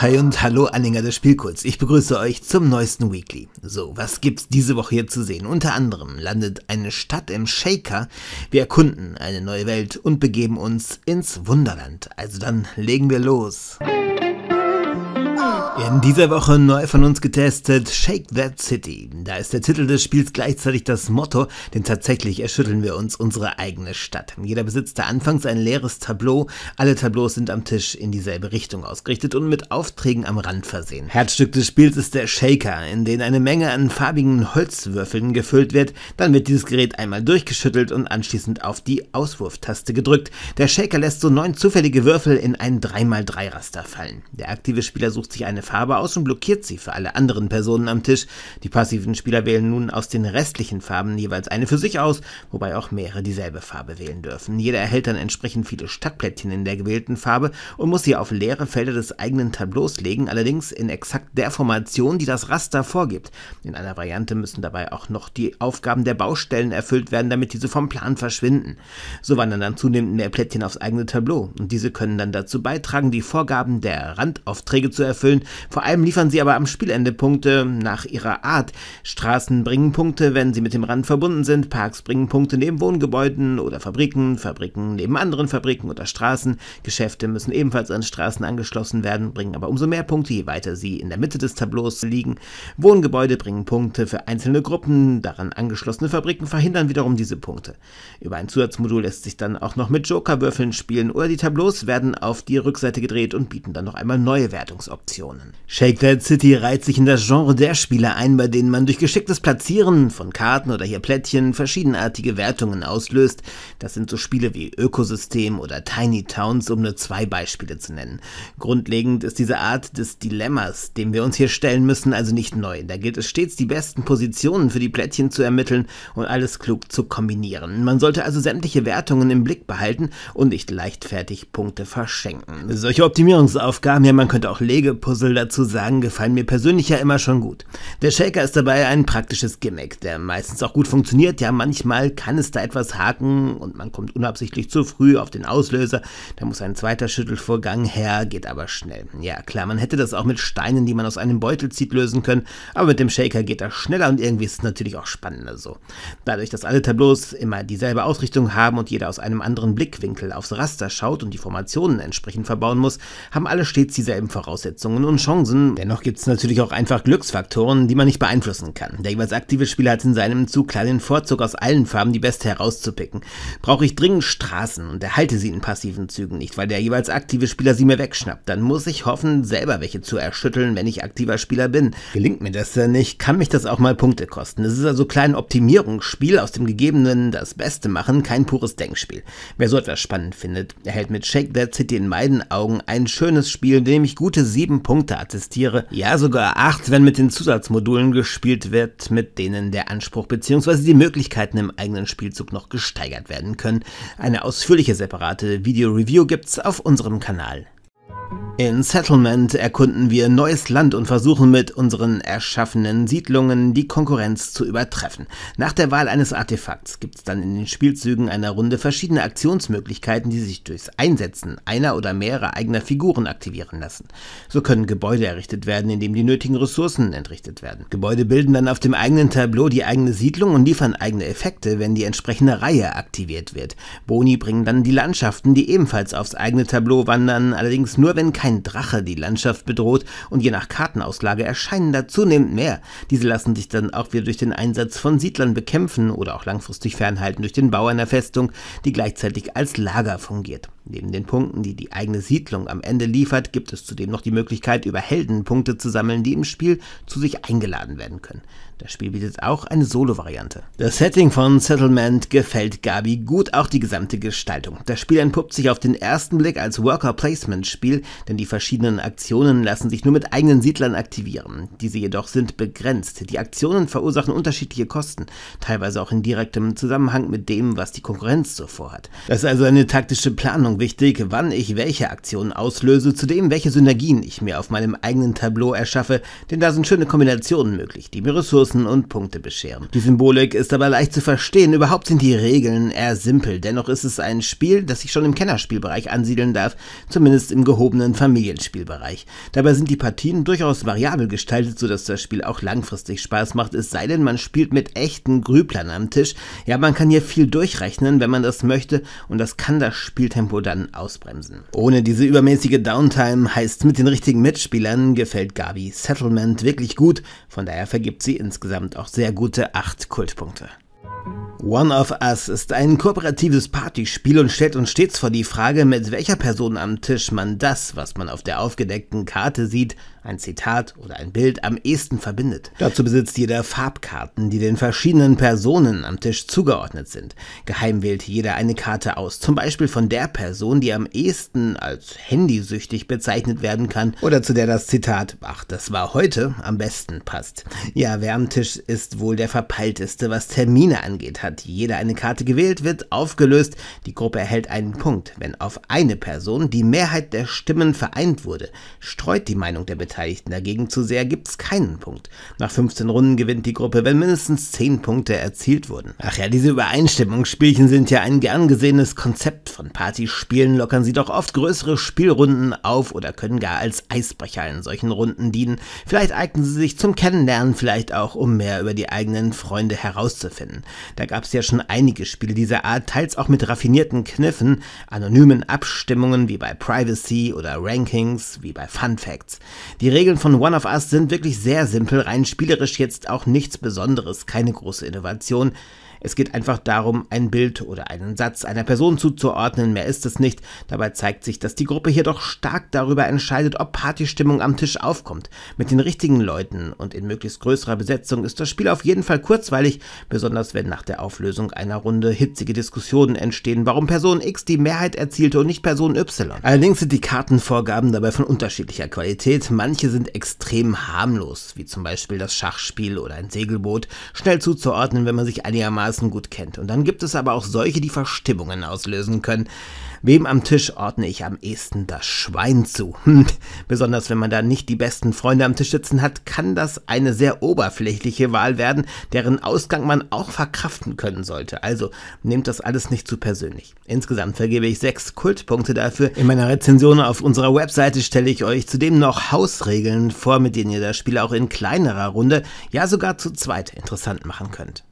Hi und hallo Anhänger des Spielkults, ich begrüße euch zum neuesten Weekly. So, was gibt's diese Woche hier zu sehen? Unter anderem landet eine Stadt im Shaker, wir erkunden eine neue Welt und begeben uns ins Wunderland. Also dann legen wir los. In dieser Woche neu von uns getestet Shake That City. Da ist der Titel des Spiels gleichzeitig das Motto, denn tatsächlich erschütteln wir uns unsere eigene Stadt. Jeder besitzt da anfangs ein leeres Tableau, alle Tableaus sind am Tisch in dieselbe Richtung ausgerichtet und mit Aufträgen am Rand versehen. Herzstück des Spiels ist der Shaker, in den eine Menge an farbigen Holzwürfeln gefüllt wird, dann wird dieses Gerät einmal durchgeschüttelt und anschließend auf die Auswurftaste gedrückt. Der Shaker lässt so neun zufällige Würfel in ein 3x3-Raster fallen. Der aktive Spieler sucht sich eine Farbe aus und blockiert sie für alle anderen Personen am Tisch. Die passiven Spieler wählen nun aus den restlichen Farben jeweils eine für sich aus, wobei auch mehrere dieselbe Farbe wählen dürfen. Jeder erhält dann entsprechend viele Stadtplättchen in der gewählten Farbe und muss sie auf leere Felder des eigenen Tableaus legen, allerdings in exakt der Formation, die das Raster vorgibt. In einer Variante müssen dabei auch noch die Aufgaben der Baustellen erfüllt werden, damit diese vom Plan verschwinden. So wandern dann zunehmend mehr Plättchen aufs eigene Tableau und diese können dann dazu beitragen, die Vorgaben der Randaufträge zu erfüllen, vor allem liefern sie aber am Spielende Punkte nach ihrer Art. Straßen bringen Punkte, wenn sie mit dem Rand verbunden sind, Parks bringen Punkte neben Wohngebäuden oder Fabriken, Fabriken neben anderen Fabriken oder Straßen. Geschäfte müssen ebenfalls an Straßen angeschlossen werden, bringen aber umso mehr Punkte, je weiter sie in der Mitte des Tableaus liegen. Wohngebäude bringen Punkte für einzelne Gruppen, daran angeschlossene Fabriken verhindern wiederum diese Punkte. Über ein Zusatzmodul lässt sich dann auch noch mit Jokerwürfeln spielen oder die Tableaus werden auf die Rückseite gedreht und bieten dann noch einmal neue Wertungsoptionen an. Shake Dead City reiht sich in das Genre der Spiele ein, bei denen man durch geschicktes Platzieren von Karten oder hier Plättchen verschiedenartige Wertungen auslöst. Das sind so Spiele wie Ökosystem oder Tiny Towns, um nur zwei Beispiele zu nennen. Grundlegend ist diese Art des Dilemmas, dem wir uns hier stellen müssen, also nicht neu. Da gilt es stets, die besten Positionen für die Plättchen zu ermitteln und alles klug zu kombinieren. Man sollte also sämtliche Wertungen im Blick behalten und nicht leichtfertig Punkte verschenken. Solche Optimierungsaufgaben, ja man könnte auch Legepuzzle dazu sagen, gefallen mir persönlich ja immer schon gut. Der Shaker ist dabei ein praktisches Gimmick, der meistens auch gut funktioniert. Ja, manchmal kann es da etwas haken und man kommt unabsichtlich zu früh auf den Auslöser. Da muss ein zweiter Schüttelvorgang her, geht aber schnell. Ja, klar, man hätte das auch mit Steinen, die man aus einem Beutel zieht, lösen können, aber mit dem Shaker geht das schneller und irgendwie ist es natürlich auch spannender so. Dadurch, dass alle Tableaus immer dieselbe Ausrichtung haben und jeder aus einem anderen Blickwinkel aufs Raster schaut und die Formationen entsprechend verbauen muss, haben alle stets dieselben Voraussetzungen und Chancen. Dennoch gibt es natürlich auch einfach Glücksfaktoren, die man nicht beeinflussen kann. Der jeweils aktive Spieler hat in seinem Zug kleinen Vorzug, aus allen Farben die beste herauszupicken. Brauche ich dringend Straßen und erhalte sie in passiven Zügen nicht, weil der jeweils aktive Spieler sie mir wegschnappt, dann muss ich hoffen, selber welche zu erschütteln, wenn ich aktiver Spieler bin. Gelingt mir das denn nicht, kann mich das auch mal Punkte kosten. Es ist also kein Optimierungsspiel, aus dem Gegebenen das Beste machen, kein pures Denkspiel. Wer so etwas spannend findet, erhält mit Shake That City in meinen Augen ein schönes Spiel, in dem ich gute sieben Punkte attestiere. Ja, sogar 8, wenn mit den Zusatzmodulen gespielt wird, mit denen der Anspruch bzw. die Möglichkeiten im eigenen Spielzug noch gesteigert werden können. Eine ausführliche separate Video-Review gibt's auf unserem Kanal. In Settlement erkunden wir neues Land und versuchen mit unseren erschaffenen Siedlungen die Konkurrenz zu übertreffen. Nach der Wahl eines Artefakts gibt es dann in den Spielzügen einer Runde verschiedene Aktionsmöglichkeiten, die sich durchs Einsetzen einer oder mehrerer eigener Figuren aktivieren lassen. So können Gebäude errichtet werden, indem die nötigen Ressourcen entrichtet werden. Gebäude bilden dann auf dem eigenen Tableau die eigene Siedlung und liefern eigene Effekte, wenn die entsprechende Reihe aktiviert wird. Boni bringen dann die Landschaften, die ebenfalls aufs eigene Tableau wandern, allerdings nur wenn wenn kein Drache die Landschaft bedroht und je nach Kartenauslage erscheinen da zunehmend mehr. Diese lassen sich dann auch wieder durch den Einsatz von Siedlern bekämpfen oder auch langfristig fernhalten durch den Bau einer Festung, die gleichzeitig als Lager fungiert. Neben den Punkten, die die eigene Siedlung am Ende liefert, gibt es zudem noch die Möglichkeit, über Helden Punkte zu sammeln, die im Spiel zu sich eingeladen werden können. Das Spiel bietet auch eine Solo-Variante. Das Setting von Settlement gefällt Gabi gut, auch die gesamte Gestaltung. Das Spiel entpuppt sich auf den ersten Blick als Worker-Placement-Spiel, denn die verschiedenen Aktionen lassen sich nur mit eigenen Siedlern aktivieren. Diese jedoch sind begrenzt. Die Aktionen verursachen unterschiedliche Kosten, teilweise auch in direktem Zusammenhang mit dem, was die Konkurrenz so vorhat. Das ist also eine taktische Planung wichtig, wann ich welche Aktionen auslöse, zudem welche Synergien ich mir auf meinem eigenen Tableau erschaffe, denn da sind schöne Kombinationen möglich, die mir Ressourcen und Punkte bescheren. Die Symbolik ist aber leicht zu verstehen, überhaupt sind die Regeln eher simpel, dennoch ist es ein Spiel, das ich schon im Kennerspielbereich ansiedeln darf, zumindest im gehobenen gebotenen Familienspielbereich. Dabei sind die Partien durchaus variabel gestaltet, sodass das Spiel auch langfristig Spaß macht, es sei denn, man spielt mit echten Grüblern am Tisch. Ja, man kann hier viel durchrechnen, wenn man das möchte, und das kann das Spieltempo dann ausbremsen. Ohne diese übermäßige Downtime heißt mit den richtigen Mitspielern gefällt Gabi Settlement wirklich gut, von daher vergibt sie insgesamt auch sehr gute 8 Kultpunkte. One of Us ist ein kooperatives Partyspiel und stellt uns stets vor die Frage, mit welcher Person am Tisch man das, was man auf der aufgedeckten Karte sieht, ein Zitat oder ein Bild am ehesten verbindet. Dazu besitzt jeder Farbkarten, die den verschiedenen Personen am Tisch zugeordnet sind. Geheim wählt jeder eine Karte aus, zum Beispiel von der Person, die am ehesten als handysüchtig bezeichnet werden kann oder zu der das Zitat, ach, das war heute, am besten passt. Ja, wer am Tisch ist wohl der verpeilteste, was Termine angeht. Hat jeder eine Karte gewählt, wird aufgelöst. Die Gruppe erhält einen Punkt. Wenn auf eine Person die Mehrheit der Stimmen vereint wurde, streut die Meinung der Beteiligten Beteiligten dagegen zu sehr gibt es keinen Punkt. Nach 15 Runden gewinnt die Gruppe, wenn mindestens 10 Punkte erzielt wurden. Ach ja, diese Übereinstimmungsspielchen sind ja ein gern gesehenes Konzept von Partyspielen, lockern sie doch oft größere Spielrunden auf oder können gar als Eisbrecher in solchen Runden dienen. Vielleicht eignen sie sich zum Kennenlernen, vielleicht auch, um mehr über die eigenen Freunde herauszufinden. Da gab es ja schon einige Spiele dieser Art, teils auch mit raffinierten Kniffen, anonymen Abstimmungen wie bei Privacy oder Rankings wie bei Fun Facts. Die Regeln von One of Us sind wirklich sehr simpel, rein spielerisch jetzt auch nichts Besonderes, keine große Innovation. Es geht einfach darum, ein Bild oder einen Satz einer Person zuzuordnen, mehr ist es nicht. Dabei zeigt sich, dass die Gruppe hier doch stark darüber entscheidet, ob Partystimmung am Tisch aufkommt. Mit den richtigen Leuten und in möglichst größerer Besetzung ist das Spiel auf jeden Fall kurzweilig, besonders wenn nach der Auflösung einer Runde hitzige Diskussionen entstehen, warum Person X die Mehrheit erzielte und nicht Person Y. Allerdings sind die Kartenvorgaben dabei von unterschiedlicher Qualität. Manche sind extrem harmlos, wie zum Beispiel das Schachspiel oder ein Segelboot, schnell zuzuordnen, wenn man sich einigermaßen Straßen gut kennt. Und dann gibt es aber auch solche, die Verstimmungen auslösen können. Wem am Tisch ordne ich am ehesten das Schwein zu? Hm. Besonders wenn man da nicht die besten Freunde am Tisch sitzen hat, kann das eine sehr oberflächliche Wahl werden, deren Ausgang man auch verkraften können sollte. Also nehmt das alles nicht zu persönlich. Insgesamt vergebe ich sechs Kultpunkte dafür. In meiner Rezension auf unserer Webseite stelle ich euch zudem noch Hausregeln vor, mit denen ihr das Spiel auch in kleinerer Runde, ja sogar zu zweit interessant machen könnt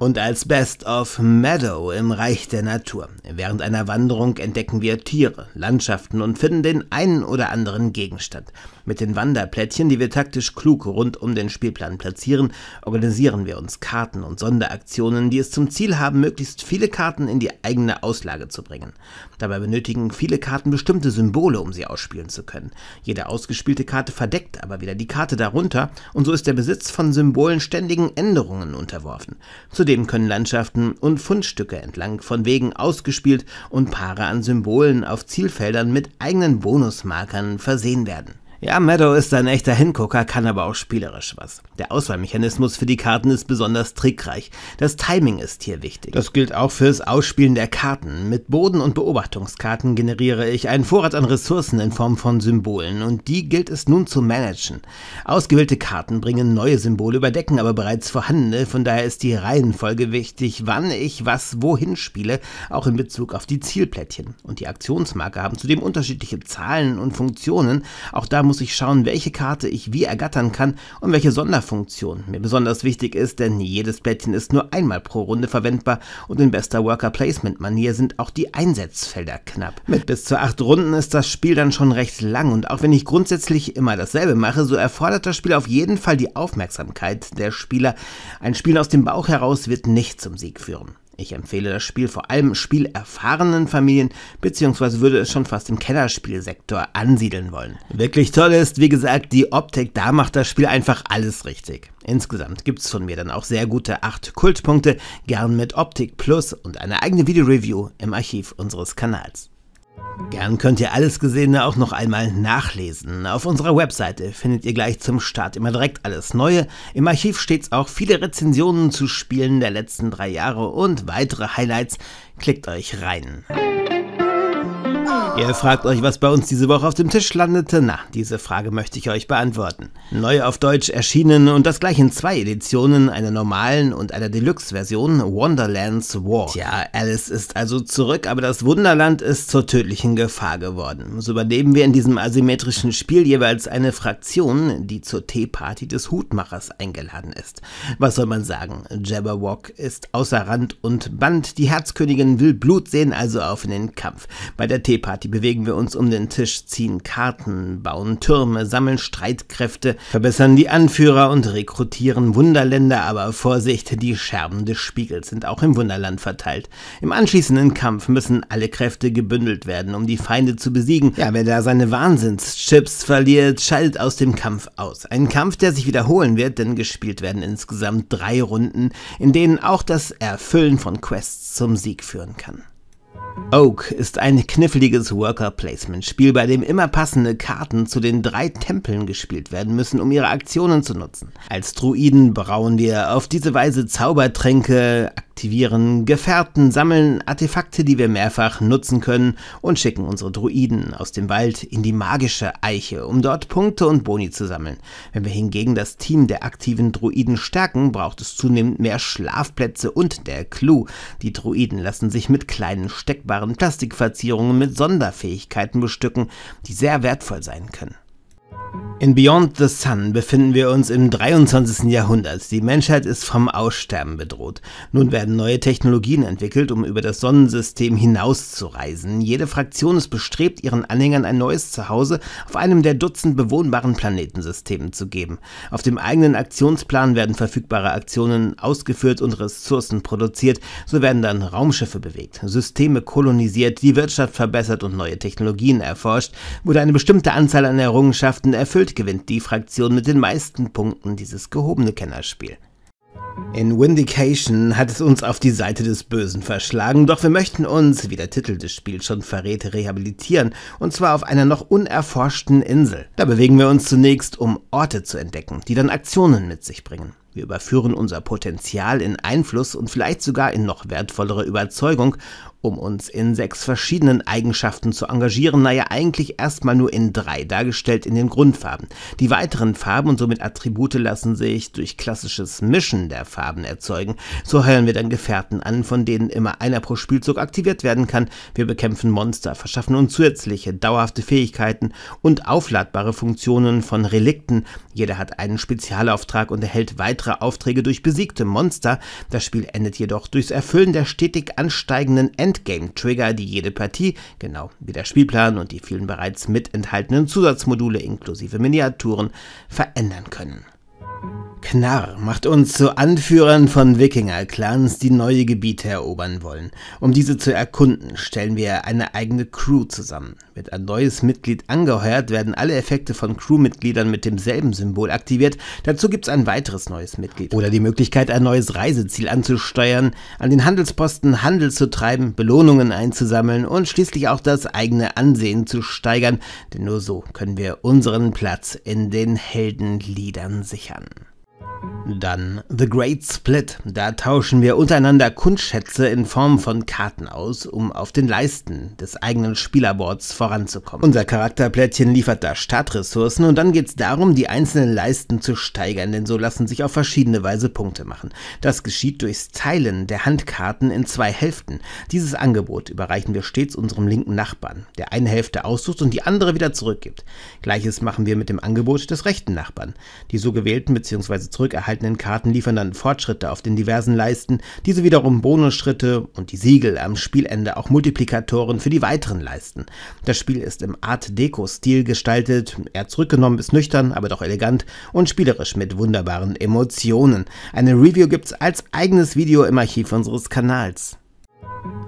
und als Best of Meadow im Reich der Natur. Während einer Wanderung entdecken wir Tiere, Landschaften und finden den einen oder anderen Gegenstand. Mit den Wanderplättchen, die wir taktisch klug rund um den Spielplan platzieren, organisieren wir uns Karten und Sonderaktionen, die es zum Ziel haben, möglichst viele Karten in die eigene Auslage zu bringen. Dabei benötigen viele Karten bestimmte Symbole, um sie ausspielen zu können. Jede ausgespielte Karte verdeckt aber wieder die Karte darunter und so ist der Besitz von Symbolen ständigen Änderungen unterworfen. Zudem können Landschaften und Fundstücke entlang von Wegen ausgespielt und Paare an Symbolen auf Zielfeldern mit eigenen Bonusmarkern versehen werden. Ja, Meadow ist ein echter Hingucker, kann aber auch spielerisch was. Der Auswahlmechanismus für die Karten ist besonders trickreich. Das Timing ist hier wichtig. Das gilt auch fürs Ausspielen der Karten. Mit Boden- und Beobachtungskarten generiere ich einen Vorrat an Ressourcen in Form von Symbolen und die gilt es nun zu managen. Ausgewählte Karten bringen neue Symbole, überdecken aber bereits vorhandene, von daher ist die Reihenfolge wichtig, wann ich was wohin spiele, auch in Bezug auf die Zielplättchen. Und die Aktionsmarker haben zudem unterschiedliche Zahlen und Funktionen. Auch da muss ich schauen, welche Karte ich wie ergattern kann und welche Sonderfunktion mir besonders wichtig ist, denn jedes Blättchen ist nur einmal pro Runde verwendbar und in bester Worker Placement Manier sind auch die Einsatzfelder knapp. Mit bis zu acht Runden ist das Spiel dann schon recht lang und auch wenn ich grundsätzlich immer dasselbe mache, so erfordert das Spiel auf jeden Fall die Aufmerksamkeit der Spieler. Ein Spiel aus dem Bauch heraus wird nicht zum Sieg führen. Ich empfehle das Spiel vor allem spielerfahrenen Familien, beziehungsweise würde es schon fast im Kellerspielsektor ansiedeln wollen. Wirklich toll ist, wie gesagt, die Optik, da macht das Spiel einfach alles richtig. Insgesamt gibt es von mir dann auch sehr gute 8 Kultpunkte, gern mit Optik Plus und eine eigene Videoreview im Archiv unseres Kanals. Gern könnt ihr alles Gesehene auch noch einmal nachlesen. Auf unserer Webseite findet ihr gleich zum Start immer direkt alles Neue. Im Archiv stets auch viele Rezensionen zu Spielen der letzten drei Jahre und weitere Highlights. Klickt euch rein. Ihr fragt euch, was bei uns diese Woche auf dem Tisch landete? Na, diese Frage möchte ich euch beantworten. Neu auf Deutsch erschienen und das gleich in zwei Editionen, einer normalen und einer Deluxe-Version, Wonderlands War. Tja, Alice ist also zurück, aber das Wunderland ist zur tödlichen Gefahr geworden. So übernehmen wir in diesem asymmetrischen Spiel jeweils eine Fraktion, die zur Teeparty des Hutmachers eingeladen ist. Was soll man sagen? Jabberwock ist außer Rand und Band. Die Herzkönigin will Blut sehen, also auf in den Kampf. Bei der Teeparty Party bewegen wir uns um den Tisch, ziehen Karten, bauen Türme, sammeln Streitkräfte, verbessern die Anführer und rekrutieren Wunderländer, aber Vorsicht, die Scherben des Spiegels sind auch im Wunderland verteilt. Im anschließenden Kampf müssen alle Kräfte gebündelt werden, um die Feinde zu besiegen. Ja, wer da seine Wahnsinnschips verliert, schaltet aus dem Kampf aus. Ein Kampf, der sich wiederholen wird, denn gespielt werden insgesamt drei Runden, in denen auch das Erfüllen von Quests zum Sieg führen kann. Oak ist ein kniffliges Worker-Placement-Spiel, bei dem immer passende Karten zu den drei Tempeln gespielt werden müssen, um ihre Aktionen zu nutzen. Als Druiden brauen wir auf diese Weise Zaubertränke, aktivieren Gefährten, sammeln Artefakte, die wir mehrfach nutzen können und schicken unsere Druiden aus dem Wald in die magische Eiche, um dort Punkte und Boni zu sammeln. Wenn wir hingegen das Team der aktiven Druiden stärken, braucht es zunehmend mehr Schlafplätze und der Clou. Die Druiden lassen sich mit kleinen steckbaren Plastikverzierungen mit Sonderfähigkeiten bestücken, die sehr wertvoll sein können. In Beyond the Sun befinden wir uns im 23. Jahrhundert. Die Menschheit ist vom Aussterben bedroht. Nun werden neue Technologien entwickelt, um über das Sonnensystem hinauszureisen. Jede Fraktion ist bestrebt, ihren Anhängern ein neues Zuhause auf einem der Dutzend bewohnbaren Planetensysteme zu geben. Auf dem eigenen Aktionsplan werden verfügbare Aktionen ausgeführt und Ressourcen produziert. So werden dann Raumschiffe bewegt, Systeme kolonisiert, die Wirtschaft verbessert und neue Technologien erforscht. Wurde eine bestimmte Anzahl an Errungenschaften erfüllt, gewinnt die Fraktion mit den meisten Punkten dieses gehobene Kennerspiel. In Windication hat es uns auf die Seite des Bösen verschlagen, doch wir möchten uns, wie der Titel des Spiels schon verrät, rehabilitieren, und zwar auf einer noch unerforschten Insel. Da bewegen wir uns zunächst, um Orte zu entdecken, die dann Aktionen mit sich bringen. Wir überführen unser Potenzial in Einfluss und vielleicht sogar in noch wertvollere Überzeugung um uns in sechs verschiedenen Eigenschaften zu engagieren, naja eigentlich erstmal nur in drei, dargestellt in den Grundfarben. Die weiteren Farben und somit Attribute lassen sich durch klassisches Mischen der Farben erzeugen. So heuern wir dann Gefährten an, von denen immer einer pro Spielzug aktiviert werden kann. Wir bekämpfen Monster, verschaffen uns zusätzliche, dauerhafte Fähigkeiten und aufladbare Funktionen von Relikten. Jeder hat einen Spezialauftrag und erhält weitere Aufträge durch besiegte Monster. Das Spiel endet jedoch durchs Erfüllen der stetig ansteigenden Endgame-Trigger, die jede Partie, genau wie der Spielplan und die vielen bereits mit enthaltenen Zusatzmodule inklusive Miniaturen, verändern können. Knarr macht uns zu Anführern von Wikinger-Clans, die neue Gebiete erobern wollen. Um diese zu erkunden, stellen wir eine eigene Crew zusammen. Wird ein neues Mitglied angeheuert, werden alle Effekte von Crewmitgliedern mit demselben Symbol aktiviert. Dazu gibt es ein weiteres neues Mitglied. Oder die Möglichkeit, ein neues Reiseziel anzusteuern, an den Handelsposten Handel zu treiben, Belohnungen einzusammeln und schließlich auch das eigene Ansehen zu steigern. Denn nur so können wir unseren Platz in den Heldenliedern sichern. Dann The Great Split. Da tauschen wir untereinander Kunstschätze in Form von Karten aus, um auf den Leisten des eigenen Spielerboards voranzukommen. Unser Charakterplättchen liefert da Startressourcen und dann geht es darum, die einzelnen Leisten zu steigern, denn so lassen sich auf verschiedene Weise Punkte machen. Das geschieht durchs Teilen der Handkarten in zwei Hälften. Dieses Angebot überreichen wir stets unserem linken Nachbarn, der eine Hälfte aussucht und die andere wieder zurückgibt. Gleiches machen wir mit dem Angebot des rechten Nachbarn. Die so gewählten bzw. zurück zurückerhaltenen Karten liefern dann Fortschritte auf den diversen Leisten, diese wiederum Bonusschritte und die Siegel am Spielende auch Multiplikatoren für die weiteren Leisten. Das Spiel ist im Art Deco-Stil gestaltet, eher zurückgenommen bis nüchtern, aber doch elegant und spielerisch mit wunderbaren Emotionen. Eine Review gibt's als eigenes Video im Archiv unseres Kanals.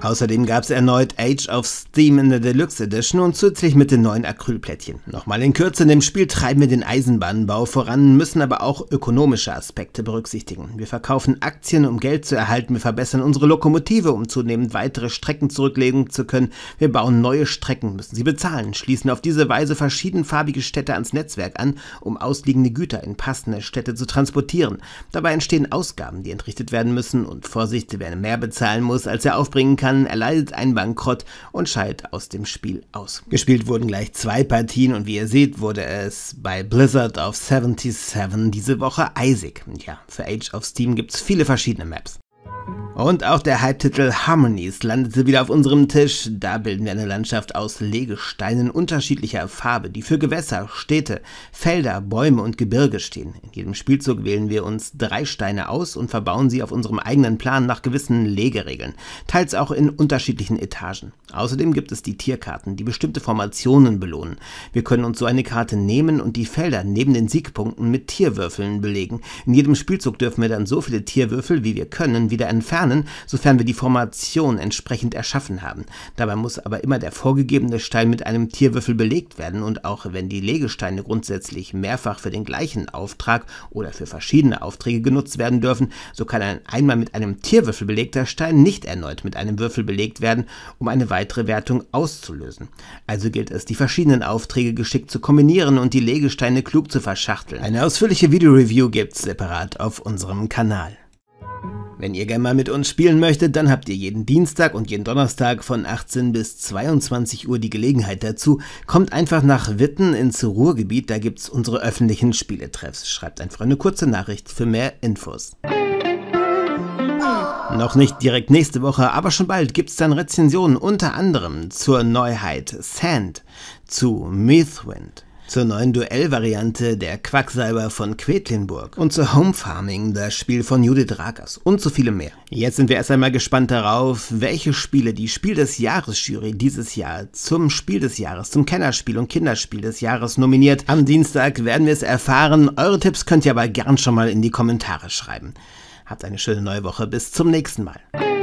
Außerdem gab es erneut Age of Steam in der Deluxe Edition und zusätzlich mit den neuen Acrylplättchen. Nochmal in Kürze, in dem Spiel treiben wir den Eisenbahnbau voran, müssen aber auch ökonomische Aspekte berücksichtigen. Wir verkaufen Aktien, um Geld zu erhalten, wir verbessern unsere Lokomotive, um zunehmend weitere Strecken zurücklegen zu können, wir bauen neue Strecken, müssen sie bezahlen, schließen auf diese Weise verschiedenfarbige Städte ans Netzwerk an, um ausliegende Güter in passende Städte zu transportieren. Dabei entstehen Ausgaben, die entrichtet werden müssen und Vorsicht, wer mehr bezahlen muss, als er aufbringen kann, kann, erleidet einen Bankrott und scheidet aus dem Spiel aus. Gespielt wurden gleich zwei Partien und wie ihr seht, wurde es bei Blizzard of 77 diese Woche eisig. Und Ja, für Age of Steam gibt's viele verschiedene Maps. Und auch der Halbtitel Harmonies landete wieder auf unserem Tisch. Da bilden wir eine Landschaft aus Legesteinen unterschiedlicher Farbe, die für Gewässer, Städte, Felder, Bäume und Gebirge stehen. In jedem Spielzug wählen wir uns drei Steine aus und verbauen sie auf unserem eigenen Plan nach gewissen Legeregeln, teils auch in unterschiedlichen Etagen. Außerdem gibt es die Tierkarten, die bestimmte Formationen belohnen. Wir können uns so eine Karte nehmen und die Felder neben den Siegpunkten mit Tierwürfeln belegen. In jedem Spielzug dürfen wir dann so viele Tierwürfel, wie wir können, wieder entfernen planen, sofern wir die Formation entsprechend erschaffen haben. Dabei muss aber immer der vorgegebene Stein mit einem Tierwürfel belegt werden und auch wenn die Legesteine grundsätzlich mehrfach für den gleichen Auftrag oder für verschiedene Aufträge genutzt werden dürfen, so kann ein einmal mit einem Tierwürfel belegter Stein nicht erneut mit einem Würfel belegt werden, um eine weitere Wertung auszulösen. Also gilt es, die verschiedenen Aufträge geschickt zu kombinieren und die Legesteine klug zu verschachteln. Eine ausführliche Videoreview gibt's separat auf unserem Kanal. Wenn ihr gerne mal mit uns spielen möchtet, dann habt ihr jeden Dienstag und jeden Donnerstag von 18 bis 22 Uhr die Gelegenheit dazu. Kommt einfach nach Witten ins Ruhrgebiet, da gibt's unsere öffentlichen Spieletreffs. Schreibt einfach eine kurze Nachricht für mehr Infos. Noch nicht direkt nächste Woche, aber schon bald gibt's dann Rezensionen unter anderem zur Neuheit Sand, zu Mythwind, zur neuen Duellvariante der Quacksalber von Quedlinburg und zu Home Farming, das Spiel von Judith Rakers und zu vielem mehr. Jetzt sind wir erst einmal gespannt darauf, welche Spiele die Spiel des Jahres Jury dieses Jahr zum Spiel des Jahres, zum Kennerspiel und Kinderspiel des Jahres nominiert. Am Dienstag werden wir es erfahren. Eure Tipps könnt ihr aber gern schon mal in die Kommentare schreiben. Habt eine schöne neue Woche. Bis zum nächsten Mal.